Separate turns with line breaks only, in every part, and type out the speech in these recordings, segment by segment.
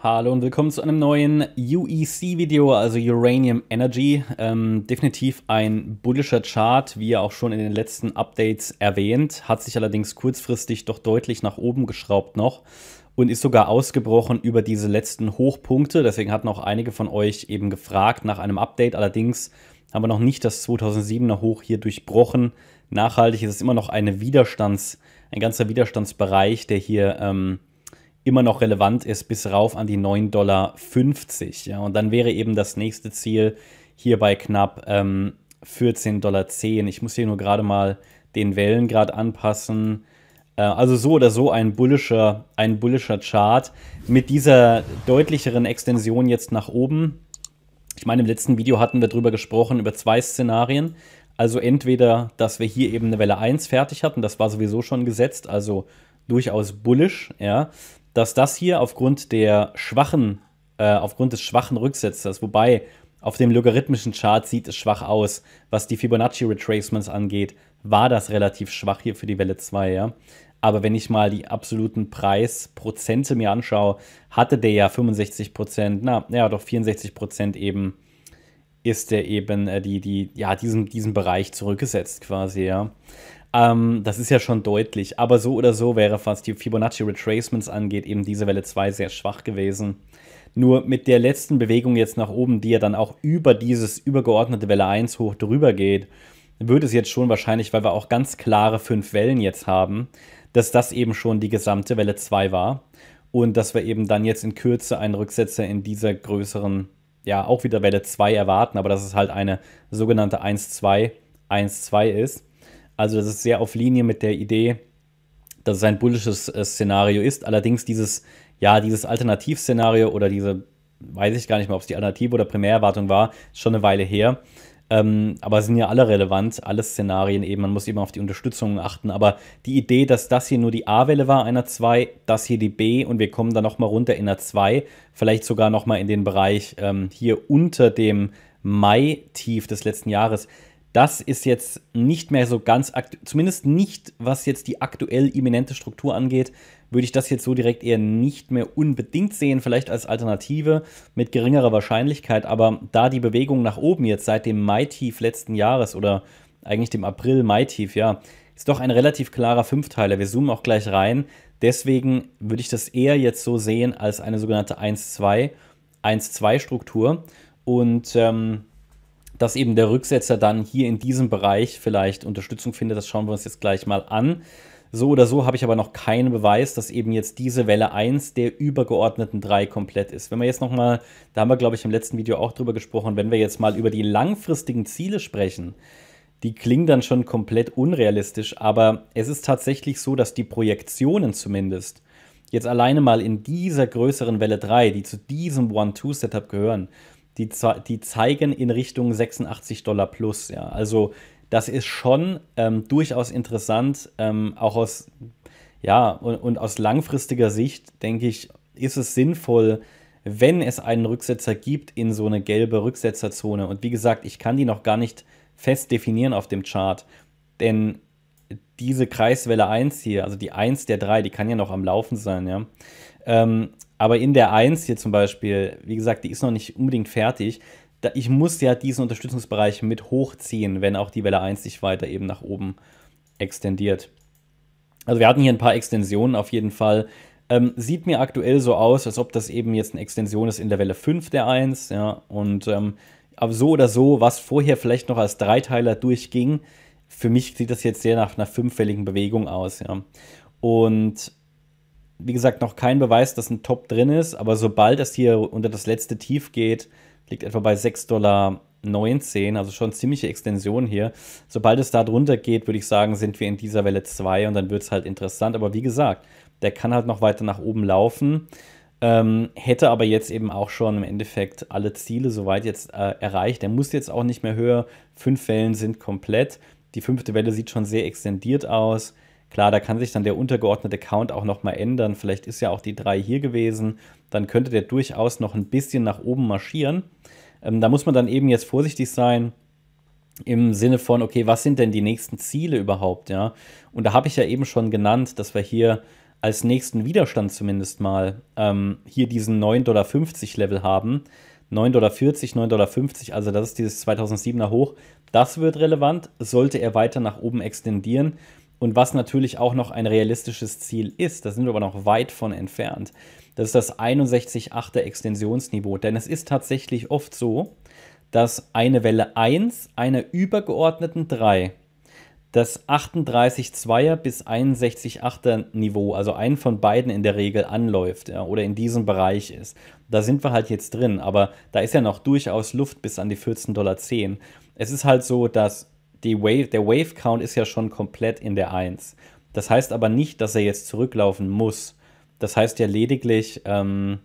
Hallo und willkommen zu einem neuen UEC-Video, also Uranium Energy. Ähm, definitiv ein bullischer Chart, wie ja auch schon in den letzten Updates erwähnt, hat sich allerdings kurzfristig doch deutlich nach oben geschraubt noch und ist sogar ausgebrochen über diese letzten Hochpunkte. Deswegen hatten auch einige von euch eben gefragt nach einem Update. Allerdings haben wir noch nicht das 2007er Hoch hier durchbrochen. Nachhaltig ist es immer noch eine Widerstands, ein ganzer Widerstandsbereich, der hier... Ähm, immer noch relevant ist, bis rauf an die 9,50 Dollar. Ja, und dann wäre eben das nächste Ziel hier bei knapp ähm, 14,10 Dollar. Ich muss hier nur gerade mal den Wellengrad anpassen. Äh, also so oder so ein bullischer, ein bullischer Chart mit dieser deutlicheren Extension jetzt nach oben. Ich meine, im letzten Video hatten wir darüber gesprochen, über zwei Szenarien. Also entweder, dass wir hier eben eine Welle 1 fertig hatten, das war sowieso schon gesetzt, also durchaus bullisch, ja dass das hier aufgrund der schwachen, äh, aufgrund des schwachen Rücksetzers, wobei auf dem logarithmischen Chart sieht es schwach aus, was die Fibonacci Retracements angeht, war das relativ schwach hier für die Welle 2, ja. Aber wenn ich mal die absoluten Preisprozente mir anschaue, hatte der ja 65 Prozent, na ja, doch 64 eben, ist der eben äh, die, die, ja, diesen, diesen Bereich zurückgesetzt quasi, ja. Ähm, das ist ja schon deutlich. Aber so oder so wäre, was die Fibonacci Retracements angeht, eben diese Welle 2 sehr schwach gewesen. Nur mit der letzten Bewegung jetzt nach oben, die ja dann auch über dieses übergeordnete Welle 1 hoch drüber geht, wird es jetzt schon wahrscheinlich, weil wir auch ganz klare fünf Wellen jetzt haben, dass das eben schon die gesamte Welle 2 war. Und dass wir eben dann jetzt in Kürze einen Rücksetzer in dieser größeren, ja, auch wieder Welle 2 erwarten, aber dass es halt eine sogenannte 1-2-1-2 ist. Also das ist sehr auf Linie mit der Idee, dass es ein bullisches äh, Szenario ist. Allerdings dieses, ja, dieses Alternativszenario oder diese, weiß ich gar nicht mehr, ob es die Alternative oder Primärerwartung war, ist schon eine Weile her. Ähm, aber sind ja alle relevant, alle Szenarien eben. Man muss eben auf die Unterstützung achten. Aber die Idee, dass das hier nur die A-Welle war, einer 2, das hier die B und wir kommen dann nochmal runter in einer 2, vielleicht sogar nochmal in den Bereich ähm, hier unter dem Mai-Tief des letzten Jahres das ist jetzt nicht mehr so ganz, zumindest nicht, was jetzt die aktuell imminente Struktur angeht, würde ich das jetzt so direkt eher nicht mehr unbedingt sehen, vielleicht als Alternative mit geringerer Wahrscheinlichkeit, aber da die Bewegung nach oben jetzt seit dem Mai-Tief letzten Jahres oder eigentlich dem April-Mai-Tief, ja, ist doch ein relativ klarer Fünfteiler. Wir zoomen auch gleich rein. Deswegen würde ich das eher jetzt so sehen als eine sogenannte 1-2, 1-2-Struktur. Und ähm, dass eben der Rücksetzer dann hier in diesem Bereich vielleicht Unterstützung findet. Das schauen wir uns jetzt gleich mal an. So oder so habe ich aber noch keinen Beweis, dass eben jetzt diese Welle 1 der übergeordneten 3 komplett ist. Wenn wir jetzt nochmal, da haben wir glaube ich im letzten Video auch drüber gesprochen, wenn wir jetzt mal über die langfristigen Ziele sprechen, die klingen dann schon komplett unrealistisch, aber es ist tatsächlich so, dass die Projektionen zumindest jetzt alleine mal in dieser größeren Welle 3, die zu diesem One-Two-Setup gehören, die, die zeigen in Richtung 86 Dollar plus. Ja. Also das ist schon ähm, durchaus interessant, ähm, auch aus, ja, und, und aus langfristiger Sicht, denke ich, ist es sinnvoll, wenn es einen Rücksetzer gibt, in so eine gelbe Rücksetzerzone. Und wie gesagt, ich kann die noch gar nicht fest definieren auf dem Chart, denn diese Kreiswelle 1 hier, also die 1 der 3, die kann ja noch am Laufen sein, ja. Ähm, aber in der 1 hier zum Beispiel, wie gesagt, die ist noch nicht unbedingt fertig. Da, ich muss ja diesen Unterstützungsbereich mit hochziehen, wenn auch die Welle 1 sich weiter eben nach oben extendiert. Also wir hatten hier ein paar Extensionen auf jeden Fall. Ähm, sieht mir aktuell so aus, als ob das eben jetzt eine Extension ist in der Welle 5 der 1, ja. Und ähm, aber so oder so, was vorher vielleicht noch als Dreiteiler durchging, für mich sieht das jetzt sehr nach einer fünffälligen Bewegung aus. Ja. Und wie gesagt, noch kein Beweis, dass ein Top drin ist, aber sobald es hier unter das letzte Tief geht, liegt etwa bei 6,19 Dollar, also schon ziemliche Extension hier. Sobald es da drunter geht, würde ich sagen, sind wir in dieser Welle 2 und dann wird es halt interessant. Aber wie gesagt, der kann halt noch weiter nach oben laufen. Ähm, hätte aber jetzt eben auch schon im Endeffekt alle Ziele soweit jetzt äh, erreicht. Er muss jetzt auch nicht mehr höher. Fünf Wellen sind komplett die fünfte Welle sieht schon sehr extendiert aus. Klar, da kann sich dann der untergeordnete Count auch nochmal ändern. Vielleicht ist ja auch die 3 hier gewesen. Dann könnte der durchaus noch ein bisschen nach oben marschieren. Ähm, da muss man dann eben jetzt vorsichtig sein im Sinne von, okay, was sind denn die nächsten Ziele überhaupt? Ja? Und da habe ich ja eben schon genannt, dass wir hier als nächsten Widerstand zumindest mal ähm, hier diesen 9,50 Dollar Level haben. 9,40 Dollar, 9,50 Dollar, also das ist dieses 2007er Hoch. Das wird relevant, sollte er weiter nach oben extendieren. Und was natürlich auch noch ein realistisches Ziel ist, da sind wir aber noch weit von entfernt, das ist das 61,8er Extensionsniveau. Denn es ist tatsächlich oft so, dass eine Welle 1 einer übergeordneten 3 das 38 Zweier bis 61 Achter Niveau, also ein von beiden in der Regel anläuft ja, oder in diesem Bereich ist. Da sind wir halt jetzt drin, aber da ist ja noch durchaus Luft bis an die 14,10 Dollar. Es ist halt so, dass die Wave, der Wave Count ist ja schon komplett in der 1. Das heißt aber nicht, dass er jetzt zurücklaufen muss. Das heißt ja lediglich, ähm,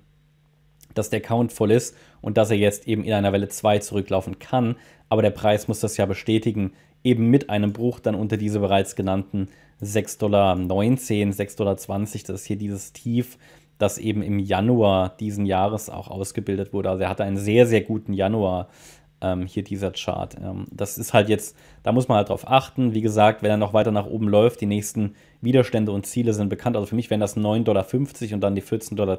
dass der Count voll ist und dass er jetzt eben in einer Welle 2 zurücklaufen kann. Aber der Preis muss das ja bestätigen, eben mit einem Bruch dann unter diese bereits genannten 6,19 Dollar, 6,20 Dollar, das ist hier dieses Tief, das eben im Januar diesen Jahres auch ausgebildet wurde. Also er hatte einen sehr, sehr guten Januar ähm, hier dieser Chart. Ähm, das ist halt jetzt, da muss man halt drauf achten. Wie gesagt, wenn er noch weiter nach oben läuft, die nächsten Widerstände und Ziele sind bekannt. Also für mich wären das 9,50 Dollar und dann die 14,10 Dollar.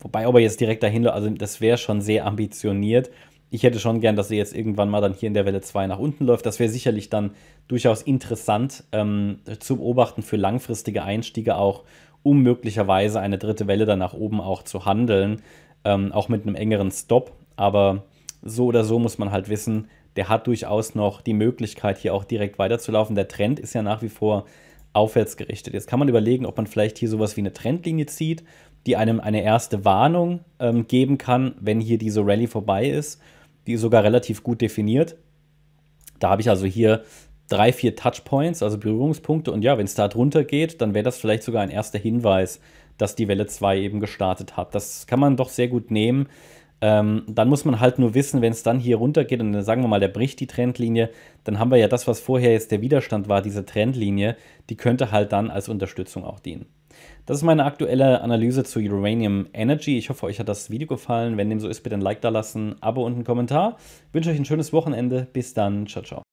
Wobei aber jetzt direkt dahin, also das wäre schon sehr ambitioniert ich hätte schon gern, dass sie jetzt irgendwann mal dann hier in der Welle 2 nach unten läuft. Das wäre sicherlich dann durchaus interessant ähm, zu beobachten für langfristige Einstiege auch, um möglicherweise eine dritte Welle dann nach oben auch zu handeln, ähm, auch mit einem engeren Stop. Aber so oder so muss man halt wissen, der hat durchaus noch die Möglichkeit, hier auch direkt weiterzulaufen. Der Trend ist ja nach wie vor aufwärts gerichtet. Jetzt kann man überlegen, ob man vielleicht hier sowas wie eine Trendlinie zieht, die einem eine erste Warnung ähm, geben kann, wenn hier diese Rallye vorbei ist die ist sogar relativ gut definiert. Da habe ich also hier drei, vier Touchpoints, also Berührungspunkte. Und ja, wenn es da drunter geht, dann wäre das vielleicht sogar ein erster Hinweis, dass die Welle 2 eben gestartet hat. Das kann man doch sehr gut nehmen. Ähm, dann muss man halt nur wissen, wenn es dann hier runter geht und dann sagen wir mal, der bricht die Trendlinie, dann haben wir ja das, was vorher jetzt der Widerstand war, diese Trendlinie, die könnte halt dann als Unterstützung auch dienen. Das ist meine aktuelle Analyse zu Uranium Energy. Ich hoffe, euch hat das Video gefallen. Wenn dem so ist, bitte ein Like da lassen, Abo und einen Kommentar. Ich wünsche euch ein schönes Wochenende. Bis dann. Ciao, ciao.